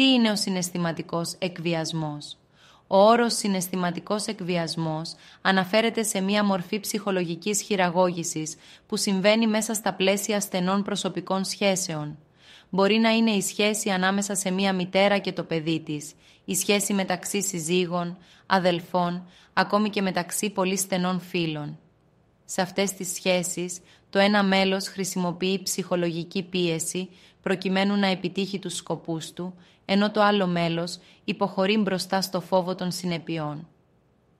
Τι είναι ο συναισθηματικός εκβιασμός. Ο όρος συναισθηματικός εκβιασμός αναφέρεται σε μία μορφή ψυχολογικής χειραγώγησης που συμβαίνει μέσα στα πλαίσια στενών προσωπικών σχέσεων. Μπορεί να είναι η σχέση ανάμεσα σε μία μητέρα και το παιδί της, η σχέση μεταξύ συζύγων, αδελφών, ακόμη και μεταξύ πολύ στενών φίλων. Σε αυτές τις σχέσεις, το ένα μέλος χρησιμοποιεί ψυχολογική πίεση προκειμένου να επιτύχει τους σκοπούς του, ενώ το άλλο μέλος υποχωρεί μπροστά στο φόβο των συνεπειών.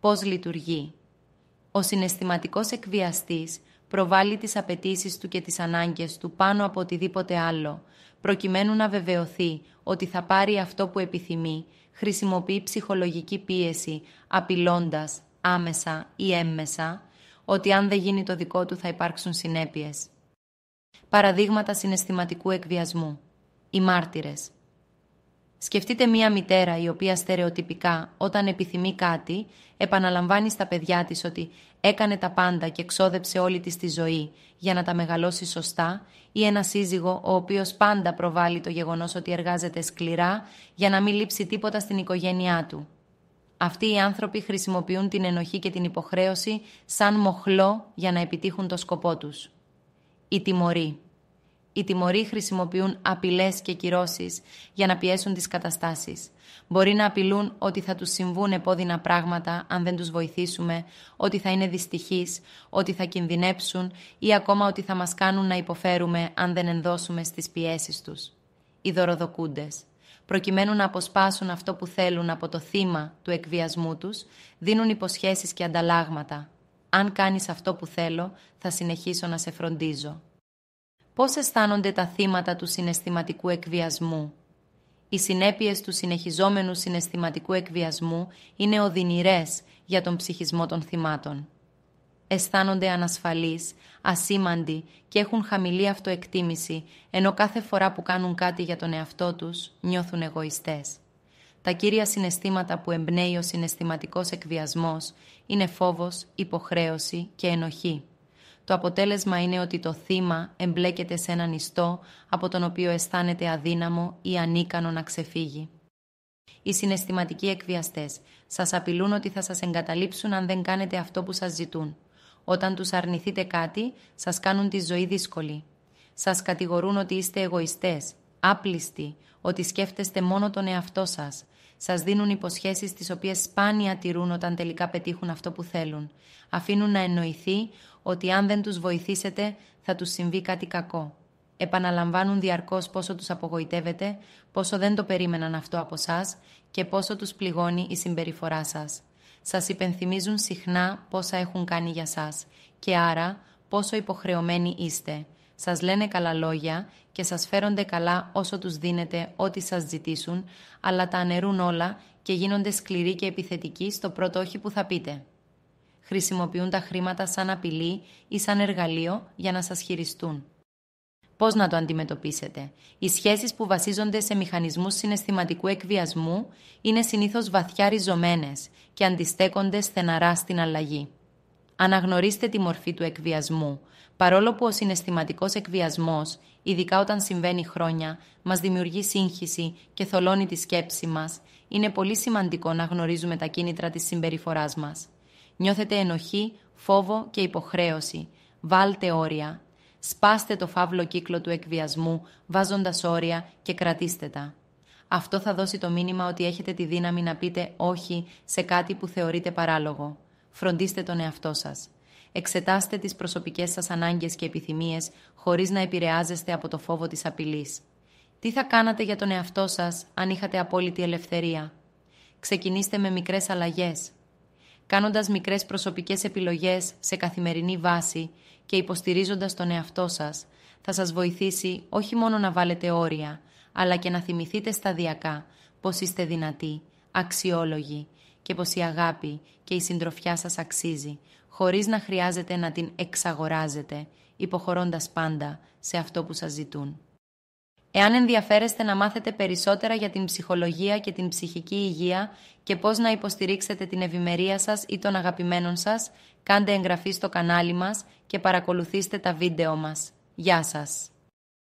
Πώς λειτουργεί. Ο συναισθηματικός εκβιαστής προβάλλει τις απαιτήσεις του και τις ανάγκες του πάνω από οτιδήποτε άλλο, προκειμένου να βεβαιωθεί ότι θα πάρει αυτό που επιθυμεί, χρησιμοποιεί ψυχολογική πίεση, απειλώντας, άμεσα ή έμμεσα, ότι αν δεν γίνει το δικό του θα υπάρξουν συνέπειες. Παραδείγματα συναισθηματικού εκβιασμού. Οι μάρτυρες. Σκεφτείτε μία μητέρα η οποία στερεοτυπικά όταν επιθυμεί κάτι επαναλαμβάνει στα παιδιά της ότι έκανε τα πάντα και ξόδεψε όλη της τη ζωή για να τα μεγαλώσει σωστά ή ένα σύζυγο ο οποίος πάντα προβάλλει το γεγονός ότι εργάζεται σκληρά για να μην λείψει τίποτα στην οικογένειά του. Αυτοί οι άνθρωποι χρησιμοποιούν την ενοχή και την υποχρέωση σαν μοχλό για να επιτύχουν το σκοπό τους. Η τιμωρή. Οι τιμωροί χρησιμοποιούν απειλές και κυρώσεις για να πιέσουν τις καταστάσεις. Μπορεί να απειλούν ότι θα τους συμβούν επώδυνα πράγματα αν δεν τους βοηθήσουμε, ότι θα είναι δυστυχείς, ότι θα κινδυνέψουν ή ακόμα ότι θα μας κάνουν να υποφέρουμε αν δεν ενδώσουμε στις πιέσεις τους. Οι δωροδοκούντες. Προκειμένου να αποσπάσουν αυτό που θέλουν από το θύμα του εκβιασμού τους, δίνουν υποσχέσεις και ανταλλάγματα. Αν κάνεις αυτό που θέλω, θα συνεχίσω να σε φροντίζω πώς αισθάνονται τα θύματα του συναισθηματικού εκβιασμού. Οι συνέπειες του συνεχιζόμενου συναισθηματικού εκβιασμού είναι οδυνηρές για τον ψυχισμό των θυμάτων. Αισθάνονται ανασφαλείς, ασήμαντοι και έχουν χαμηλή αυτοεκτίμηση, ενώ κάθε φορά που κάνουν κάτι για τον εαυτό τους νιώθουν εγωιστές. Τα κύρια συναισθήματα που εμπνέει ο συναισθηματικός εκβιασμός είναι φόβος, υποχρέωση και ενοχή. Το αποτέλεσμα είναι ότι το θύμα εμπλέκεται σε έναν ιστό από τον οποίο αισθάνεται αδύναμο ή ανίκανο να ξεφύγει. Οι συναισθηματικοί εκβιαστές σας απειλούν ότι θα σας εγκαταλείψουν αν δεν κάνετε αυτό που σας ζητούν. Όταν τους αρνηθείτε κάτι, σας κάνουν τη ζωή δύσκολη. Σας κατηγορούν ότι είστε εγωιστές, άπλιστοι, ότι σκέφτεστε μόνο τον εαυτό σας. Σας δίνουν υποσχέσεις τις οποίες σπάνια τηρούν όταν τελικά πετύχουν αυτό που θέλουν. Αφήνουν να εννοηθεί ότι αν δεν τους βοηθήσετε θα τους συμβεί κάτι κακό. Επαναλαμβάνουν διαρκώς πόσο τους απογοητεύετε, πόσο δεν το περίμεναν αυτό από εσά και πόσο τους πληγώνει η συμπεριφορά σας. Σας υπενθυμίζουν συχνά πόσα έχουν κάνει για σας και άρα πόσο υποχρεωμένοι είστε σας λένε καλά λόγια και σας φέρονται καλά όσο τους δίνετε ό,τι σας ζητήσουν, αλλά τα αναιρούν όλα και γίνονται σκληροί και επιθετικοί στο πρώτο όχι που θα πείτε. Χρησιμοποιούν τα χρήματα σαν απειλή ή σαν εργαλείο για να σας χειριστούν. Πώς να το αντιμετωπίσετε. Οι σχέσεις που βασίζονται σε μηχανισμούς συναισθηματικού εκβιασμού είναι συνήθως βαθιά ριζωμένες και αντιστέκονται στεναρά στην αλλαγή. Αναγνωρίστε τη μορφή του εκβιασμού. Παρόλο που ο συναισθηματικός εκβιασμός, ειδικά όταν συμβαίνει χρόνια, μας δημιουργεί σύγχυση και θολώνει τη σκέψη μας, είναι πολύ σημαντικό να γνωρίζουμε τα κίνητρα της συμπεριφοράς μας. Νιώθετε ενοχή, φόβο και υποχρέωση. Βάλτε όρια. Σπάστε το φαύλο κύκλο του εκβιασμού, βάζοντας όρια και κρατήστε τα. Αυτό θα δώσει το μήνυμα ότι έχετε τη δύναμη να πείτε όχι σε κάτι που θεωρείτε παράλογο. Φροντίστε τον εαυτό σας. Εξετάστε τις προσωπικές σας ανάγκες και επιθυμίες χωρίς να επηρεάζεστε από το φόβο της απειλής. Τι θα κάνατε για τον εαυτό σας αν είχατε απόλυτη ελευθερία. Ξεκινήστε με μικρές αλλαγές. Κάνοντας μικρές προσωπικές επιλογές σε καθημερινή βάση και υποστηρίζοντας τον εαυτό σας θα σας βοηθήσει όχι μόνο να βάλετε όρια, αλλά και να θυμηθείτε σταδιακά πώ είστε δυνατοί, αξιόλογοι και πως η αγάπη και η συντροφιά σας αξίζει, χωρίς να χρειάζεται να την εξαγοράζετε, υποχωρώντας πάντα σε αυτό που σας ζητούν. Εάν ενδιαφέρεστε να μάθετε περισσότερα για την ψυχολογία και την ψυχική υγεία και πώς να υποστηρίξετε την ευημερία σας ή των αγαπημένων σας, κάντε εγγραφή στο κανάλι μας και παρακολουθήστε τα βίντεο μας. Γεια σας!